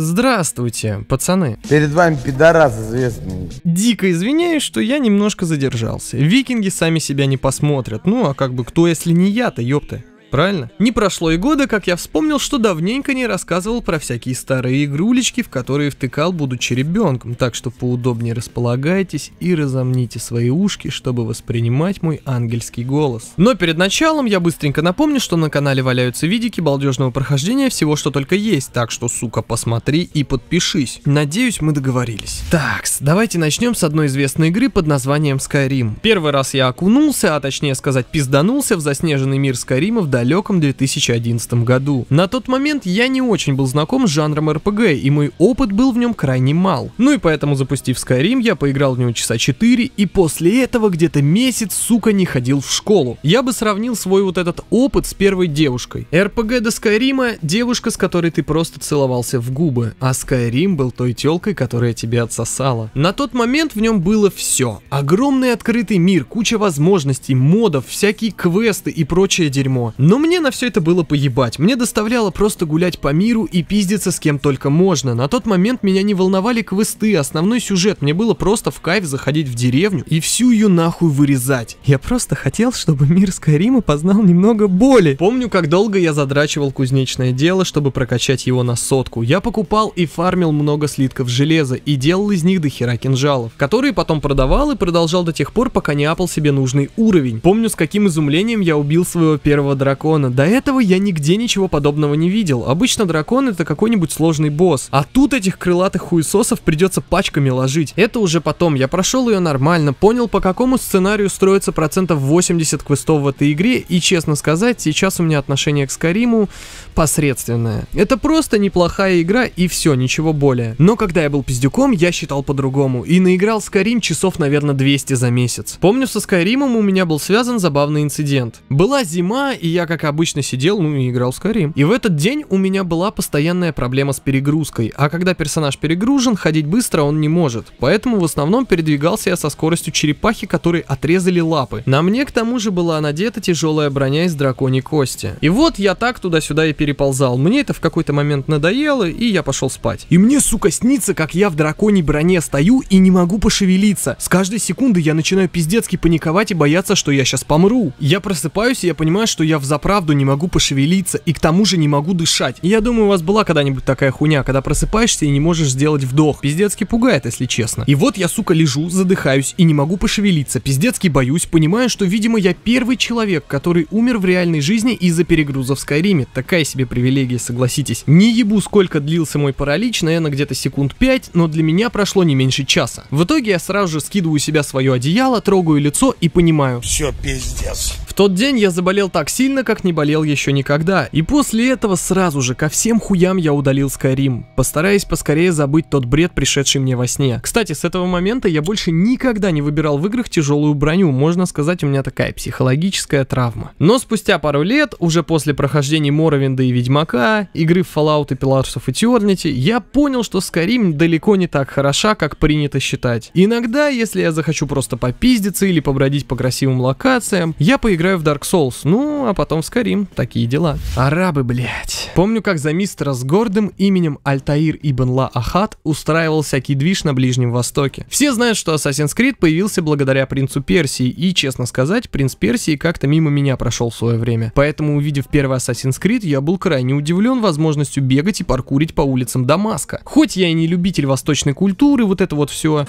Здравствуйте, пацаны. Перед вами пидорас известный. Дико извиняюсь, что я немножко задержался. Викинги сами себя не посмотрят. Ну а как бы кто, если не я-то, ёпты. Правильно? Не прошло и года, как я вспомнил, что давненько не рассказывал про всякие старые игрулечки, в которые втыкал, будучи ребенком, так что поудобнее располагайтесь и разомните свои ушки, чтобы воспринимать мой ангельский голос. Но перед началом я быстренько напомню, что на канале валяются видики балдежного прохождения всего, что только есть, так что, сука, посмотри и подпишись. Надеюсь, мы договорились. Так, давайте начнем с одной известной игры под названием Skyrim. Первый раз я окунулся, а точнее сказать пизданулся в заснеженный мир Skyrim в далеком 2011 году. На тот момент я не очень был знаком с жанром РПГ, и мой опыт был в нем крайне мал. Ну и поэтому, запустив Skyrim, я поиграл в него часа 4, и после этого где-то месяц, сука, не ходил в школу. Я бы сравнил свой вот этот опыт с первой девушкой. РПГ до Скайрима — девушка, с которой ты просто целовался в губы, а Скайрим был той телкой, которая тебя отсосала. На тот момент в нем было все. Огромный открытый мир, куча возможностей, модов, всякие квесты и прочее дерьмо. Но мне на все это было поебать, мне доставляло просто гулять по миру и пиздиться с кем только можно. На тот момент меня не волновали квесты, основной сюжет, мне было просто в кайф заходить в деревню и всю ее нахуй вырезать. Я просто хотел, чтобы мир Скайрима познал немного боли. Помню, как долго я задрачивал кузнечное дело, чтобы прокачать его на сотку. Я покупал и фармил много слитков железа и делал из них дохера кинжалов, которые потом продавал и продолжал до тех пор, пока не апал себе нужный уровень. Помню, с каким изумлением я убил своего первого дракона дракона. До этого я нигде ничего подобного не видел. Обычно дракон это какой-нибудь сложный босс. А тут этих крылатых хуесосов придется пачками ложить. Это уже потом. Я прошел ее нормально, понял, по какому сценарию строится процентов 80 квестов в этой игре. И честно сказать, сейчас у меня отношение к Скариму посредственное. Это просто неплохая игра и все, ничего более. Но когда я был пиздюком, я считал по-другому. И наиграл Скарим часов, наверное, 200 за месяц. Помню, со Скаримом у меня был связан забавный инцидент. Была зима, и я как обычно, сидел, ну и играл в Skyrim. И в этот день у меня была постоянная проблема с перегрузкой, а когда персонаж перегружен, ходить быстро он не может. Поэтому в основном передвигался я со скоростью черепахи, которой отрезали лапы. На мне к тому же была надета тяжелая броня из драконьей кости. И вот я так туда-сюда и переползал. Мне это в какой-то момент надоело, и я пошел спать. И мне, сука, снится, как я в драконьей броне стою и не могу пошевелиться. С каждой секунды я начинаю пиздецки паниковать и бояться, что я сейчас помру. Я просыпаюсь, и я понимаю, что я в запасе правду не могу пошевелиться и к тому же не могу дышать. Я думаю, у вас была когда-нибудь такая хуйня, когда просыпаешься и не можешь сделать вдох. Пиздецки пугает, если честно. И вот я, сука, лежу, задыхаюсь и не могу пошевелиться. Пиздецки боюсь, понимаю, что, видимо, я первый человек, который умер в реальной жизни из-за перегруза в Скайриме. Такая себе привилегия, согласитесь. Не ебу, сколько длился мой паралич, наверное, где-то секунд 5, но для меня прошло не меньше часа. В итоге я сразу же скидываю себя свое одеяло, трогаю лицо и понимаю. Все пиздец тот день я заболел так сильно, как не болел еще никогда, и после этого сразу же ко всем хуям я удалил Skyrim, постараясь поскорее забыть тот бред, пришедший мне во сне. Кстати, с этого момента я больше никогда не выбирал в играх тяжелую броню, можно сказать, у меня такая психологическая травма. Но спустя пару лет, уже после прохождения Моровинда и Ведьмака, игры Fallout и Pillars of Eternity, я понял, что Skyrim далеко не так хороша, как принято считать. Иногда, если я захочу просто попиздиться или побродить по красивым локациям, я поиграю Играю в Dark Souls, ну, а потом в Skyrim. Такие дела. Арабы, блять. Помню, как за мистера с гордым именем Альтаир Ибн-Ла Ахат устраивал всякий движ на Ближнем Востоке. Все знают, что Assassin's Creed появился благодаря принцу Персии, и, честно сказать, принц Персии как-то мимо меня прошел свое время. Поэтому, увидев первый Assassin's Creed, я был крайне удивлен возможностью бегать и паркурить по улицам Дамаска. Хоть я и не любитель восточной культуры, вот это вот все...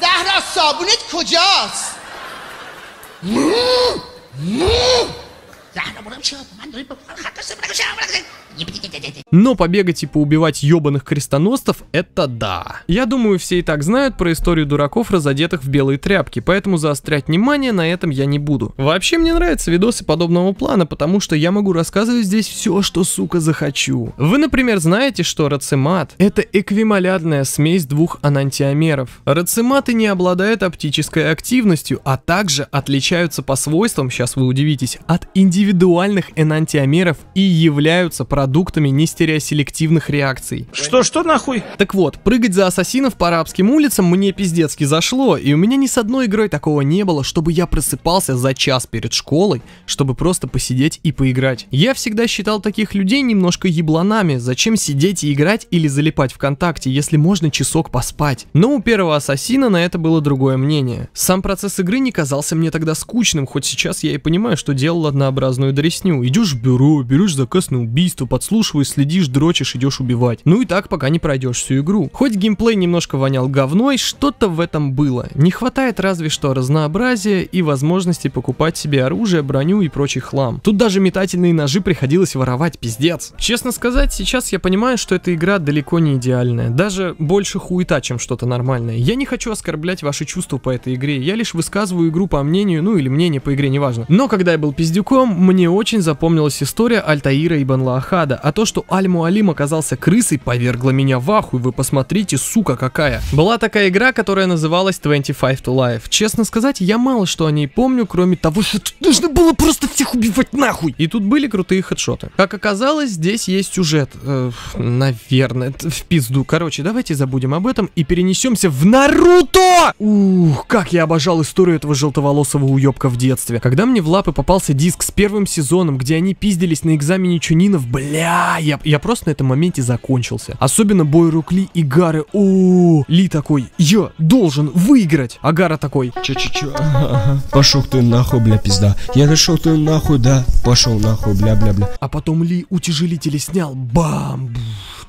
Но побегать и поубивать ёбаных крестоносцев — это да. Я думаю, все и так знают про историю дураков, разодетых в белые тряпки, поэтому заострять внимание на этом я не буду. Вообще, мне нравятся видосы подобного плана, потому что я могу рассказывать здесь все, что, сука, захочу. Вы, например, знаете, что рацимат — это эквивалентная смесь двух анантиомеров. Рациматы не обладают оптической активностью, а также отличаются по свойствам, сейчас вы удивитесь, от индивидуальных формальных энантиомеров и являются продуктами нестереоселективных реакций. Что, что нахуй? Так вот, прыгать за ассасинов по арабским улицам мне пиздецки зашло, и у меня ни с одной игрой такого не было, чтобы я просыпался за час перед школой, чтобы просто посидеть и поиграть. Я всегда считал таких людей немножко ебланами, зачем сидеть и играть или залипать ВКонтакте, если можно часок поспать. Но у первого ассасина на это было другое мнение. Сам процесс игры не казался мне тогда скучным, хоть сейчас я и понимаю, что делал однообразную дресс объясню. Идешь в бюро, берешь заказ на убийство, подслушиваешь, следишь, дрочишь, идешь убивать. Ну и так, пока не пройдешь всю игру. Хоть геймплей немножко вонял говной, что-то в этом было. Не хватает разве что разнообразия и возможности покупать себе оружие, броню и прочий хлам. Тут даже метательные ножи приходилось воровать, пиздец. Честно сказать, сейчас я понимаю, что эта игра далеко не идеальная. Даже больше хуета, чем что-то нормальное. Я не хочу оскорблять ваши чувства по этой игре, я лишь высказываю игру по мнению, ну или мнение по игре, неважно. Но когда я был пиздюком, мне очень очень запомнилась история Альтаира ибн Лаахада, а то, что Аль-Муалим оказался крысой, повергло меня в аху и вы посмотрите, сука какая. Была такая игра, которая называлась 25 to Life. Честно сказать, я мало что о ней помню, кроме того, что тут нужно было просто всех убивать нахуй. И тут были крутые хедшоты. Как оказалось, здесь есть сюжет. Э, наверное, в пизду. Короче, давайте забудем об этом и перенесемся в Наруто! Ух, как я обожал историю этого желтоволосого уёбка в детстве. Когда мне в лапы попался диск с первым сезоном Доном, где они пиздились на экзамене Чунинов, бля, я, я просто на этом моменте закончился. Особенно бой Рукли и Гары, о, Ли такой, я должен выиграть, а Гара такой, че-че-че, пошел ты нахуй, бля, пизда, я решил ты нахуй, да, пошел нахуй, бля-бля-бля. А потом Ли утяжелители снял, бам, бфф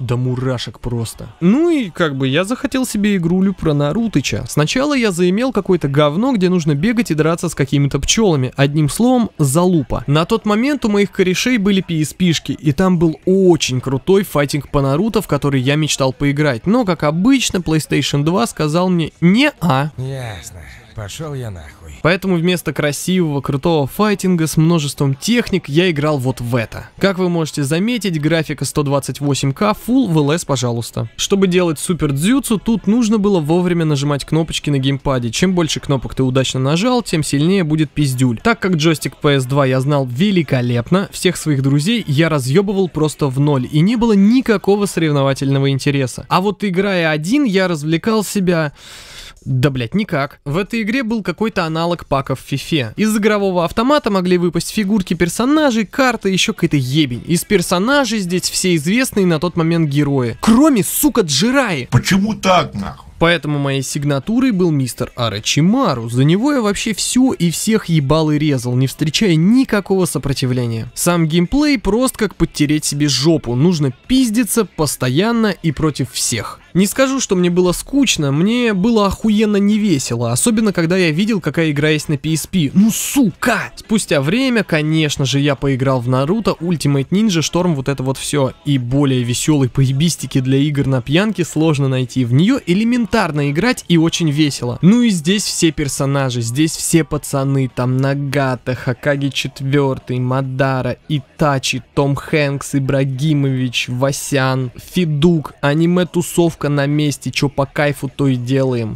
до мурашек просто. Ну и как бы я захотел себе игрулю про Нарутыча. Сначала я заимел какое-то говно, где нужно бегать и драться с какими-то пчелами. Одним словом, залупа. На тот момент у моих корешей были PSP-шки, и там был очень крутой файтинг по Наруто, в который я мечтал поиграть. Но, как обычно, PlayStation 2 сказал мне «не-а». Ясно пошел я нахуй. Поэтому вместо красивого, крутого файтинга с множеством техник я играл вот в это. Как вы можете заметить, графика 128к Full в пожалуйста. Чтобы делать супер дзюцу, тут нужно было вовремя нажимать кнопочки на геймпаде. Чем больше кнопок ты удачно нажал, тем сильнее будет пиздюль. Так как джойстик PS2 я знал великолепно, всех своих друзей я разъебывал просто в ноль, и не было никакого соревновательного интереса. А вот играя один, я развлекал себя... Да, блять, никак. В этой игре был какой-то аналог паков в фифе. Из игрового автомата могли выпасть фигурки персонажей, карты, еще какая-то ебень. Из персонажей здесь все известные на тот момент герои. Кроме, сука, Джираи. Почему так, нахуй? Поэтому моей сигнатурой был мистер Арачимару. За него я вообще все и всех ебал и резал, не встречая никакого сопротивления. Сам геймплей прост как подтереть себе жопу, нужно пиздиться постоянно и против всех. Не скажу, что мне было скучно, мне было охуенно не весело, особенно когда я видел, какая игра есть на PSP. Ну сука! Спустя время, конечно же, я поиграл в Наруто, Ultimate Ninja, Шторм, вот это вот все. И более веселой поебистики для игр на пьянке сложно найти. В нее элемент элементарно играть и очень весело. Ну и здесь все персонажи, здесь все пацаны, там Нагата, Хакаги 4, Мадара, Итачи, Том Хэнкс, Ибрагимович, Васян, Фидук, аниме-тусовка на месте, чё по кайфу, то и делаем.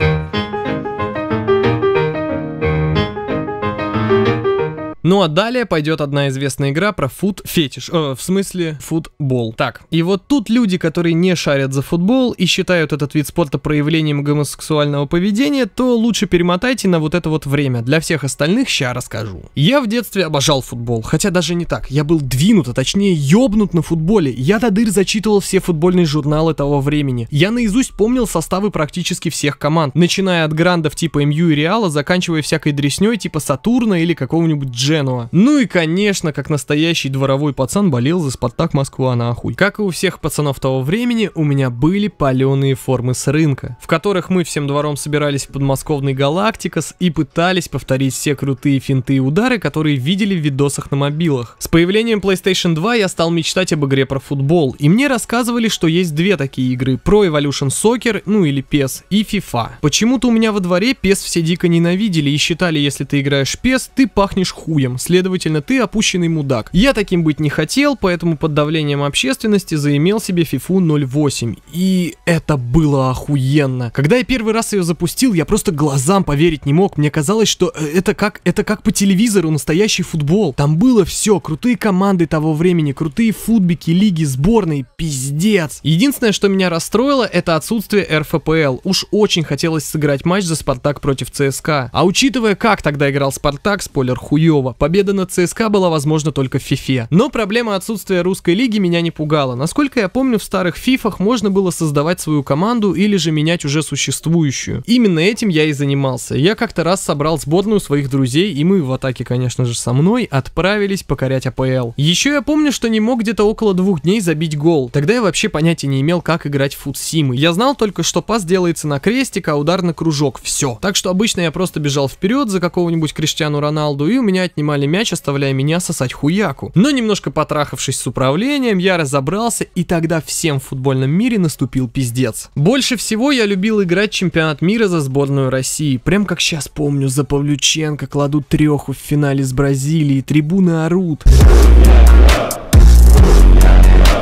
Ну а далее пойдет одна известная игра про фут-фетиш, э, в смысле футбол. Так, и вот тут люди, которые не шарят за футбол и считают этот вид спорта проявлением гомосексуального поведения, то лучше перемотайте на вот это вот время. Для всех остальных ща расскажу. Я в детстве обожал футбол, хотя даже не так. Я был двинут, а точнее ёбнут на футболе. Я до дыр зачитывал все футбольные журналы того времени. Я наизусть помнил составы практически всех команд, начиная от грандов типа МЮ и Реала, заканчивая всякой дресней типа Сатурна или какого-нибудь Джей Дженуа. Ну и, конечно, как настоящий дворовой пацан болел за Спартак Москва на ахуй. Как и у всех пацанов того времени, у меня были паленые формы с рынка, в которых мы всем двором собирались в подмосковный Галактикас и пытались повторить все крутые финты и удары, которые видели в видосах на мобилах. С появлением PlayStation 2 я стал мечтать об игре про футбол, и мне рассказывали, что есть две такие игры, Pro Evolution Soccer, ну или PES, и FIFA. Почему-то у меня во дворе PES все дико ненавидели и считали, если ты играешь PES, ты пахнешь хуй хуем, следовательно, ты опущенный мудак. Я таким быть не хотел, поэтому под давлением общественности заимел себе Fifu 08. И это было охуенно. Когда я первый раз ее запустил, я просто глазам поверить не мог. Мне казалось, что э, это как, это как по телевизору настоящий футбол. Там было все, крутые команды того времени, крутые футбики, лиги, сборные, пиздец. Единственное, что меня расстроило, это отсутствие РФПЛ. Уж очень хотелось сыграть матч за Спартак против ЦСКА. А учитывая, как тогда играл Спартак, спойлер хуёво, Победа над ЦСКА была возможна только в ФИФЕ. Но проблема отсутствия русской лиги меня не пугала. Насколько я помню, в старых ФИФах можно было создавать свою команду или же менять уже существующую. Именно этим я и занимался. Я как-то раз собрал сборную своих друзей, и мы в атаке, конечно же, со мной отправились покорять АПЛ. Еще я помню, что не мог где-то около двух дней забить гол. Тогда я вообще понятия не имел, как играть в футсимы. Я знал только, что пас делается на крестик, а удар на кружок. Все. Так что обычно я просто бежал вперед за какого-нибудь Криштиану Роналду, и у меня от отнимали мяч, оставляя меня сосать хуяку. Но немножко потрахавшись с управлением, я разобрался, и тогда всем в футбольном мире наступил пиздец. Больше всего я любил играть чемпионат мира за сборную России. Прям как сейчас помню, за Павлюченко кладут треху в финале с Бразилией, трибуны орут.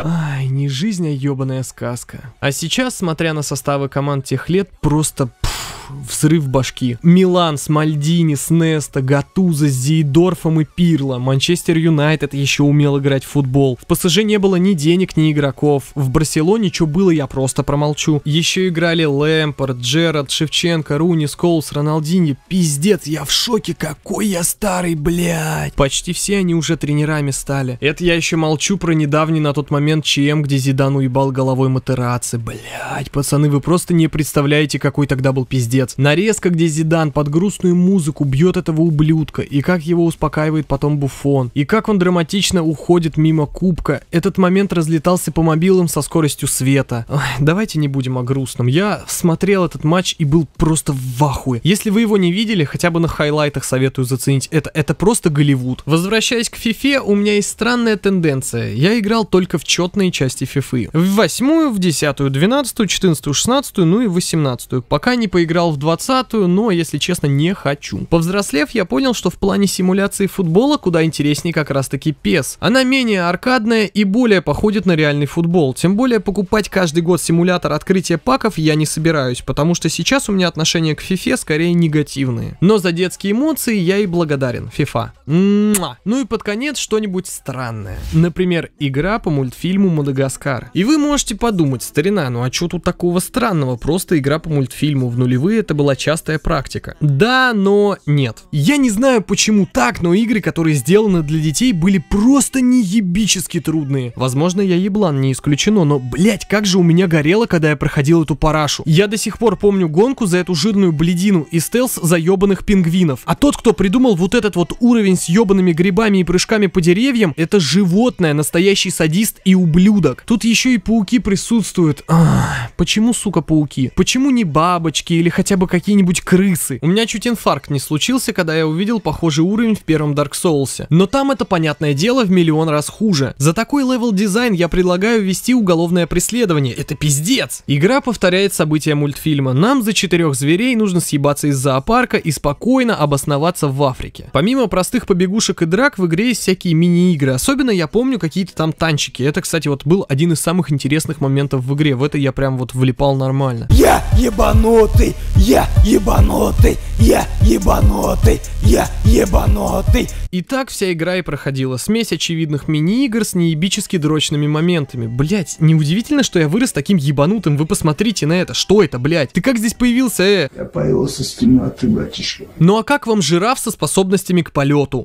Ай, не жизнь, а ебаная сказка. А сейчас, смотря на составы команд тех лет, просто... Пфф, взрыв башки. Милан с Мальдини, с Неста, Гатуза, с Зиидорфом и Пирло. Манчестер Юнайтед еще умел играть в футбол. В ПСЖ не было ни денег, ни игроков. В Барселоне что было, я просто промолчу. Еще играли Лэмпорт, Джерард, Шевченко, Руни, Сколс, Роналдини. Пиздец, я в шоке, какой я старый, блядь. Почти все они уже тренерами стали. Это я еще молчу про недавний на тот момент ЧМ, где Зидан уебал головой Матераци. Блядь, пацаны, вы просто не представляете, какой тогда был пиздец пиздец. Нарезка, где Зидан под грустную музыку бьет этого ублюдка, и как его успокаивает потом Буфон, и как он драматично уходит мимо кубка. Этот момент разлетался по мобилам со скоростью света. Ой, давайте не будем о грустном. Я смотрел этот матч и был просто в ахуе. Если вы его не видели, хотя бы на хайлайтах советую заценить. Это, это просто Голливуд. Возвращаясь к Фифе, у меня есть странная тенденция. Я играл только в четные части Фифы. В восьмую, в десятую, двенадцатую, четырнадцатую, шестнадцатую, ну и восемнадцатую. Пока не поиграл играл в двадцатую, но, если честно, не хочу. Повзрослев, я понял, что в плане симуляции футбола куда интереснее как раз-таки PES. Она менее аркадная и более походит на реальный футбол. Тем более, покупать каждый год симулятор открытия паков я не собираюсь, потому что сейчас у меня отношения к FIFA скорее негативные. Но за детские эмоции я и благодарен. FIFA. Муа. Ну и под конец что-нибудь странное. Например, игра по мультфильму «Мадагаскар». И вы можете подумать, старина, ну а что тут такого странного? Просто игра по мультфильму в нулевые впервые это была частая практика. Да, но нет. Я не знаю почему так, но игры, которые сделаны для детей, были просто неебически трудные. Возможно, я еблан, не исключено, но, блять, как же у меня горело, когда я проходил эту парашу. Я до сих пор помню гонку за эту жирную бледину и стелс заебанных пингвинов. А тот, кто придумал вот этот вот уровень с ебаными грибами и прыжками по деревьям, это животное, настоящий садист и ублюдок. Тут еще и пауки присутствуют. Ах, почему, сука, пауки? Почему не бабочки или хотя хотя бы какие-нибудь крысы. У меня чуть инфаркт не случился, когда я увидел похожий уровень в первом Dark Souls. Но там это, понятное дело, в миллион раз хуже. За такой левел-дизайн я предлагаю вести уголовное преследование. Это пиздец! Игра повторяет события мультфильма. Нам за четырех зверей нужно съебаться из зоопарка и спокойно обосноваться в Африке. Помимо простых побегушек и драк, в игре есть всякие мини-игры. Особенно я помню какие-то там танчики. Это, кстати, вот был один из самых интересных моментов в игре. В это я прям вот влипал нормально. Я ебанутый! Я ебанутый, я ебанутый, я ебанутый. И так вся игра и проходила. Смесь очевидных мини-игр с неебически дрочными моментами. Блять, неудивительно, что я вырос таким ебанутым. Вы посмотрите на это. Что это, блять? Ты как здесь появился, э? Я появился с темноты, братишка. Ну а как вам жираф со способностями к полету?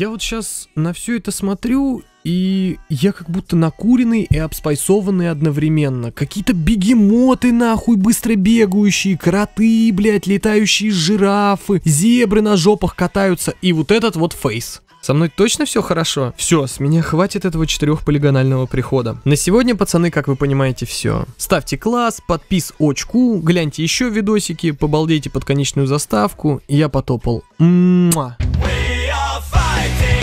Я вот сейчас на все это смотрю, и я как будто накуренный и обспайсованный одновременно. Какие-то бегемоты нахуй быстро бегающие, кроты, блядь, летающие жирафы, зебры на жопах катаются, и вот этот вот фейс. Со мной точно все хорошо? Все, с меня хватит этого четырехполигонального прихода. На сегодня, пацаны, как вы понимаете, все. Ставьте класс, подпис очку, гляньте еще видосики, побалдейте под конечную заставку. Я потопал. Муа. fighting.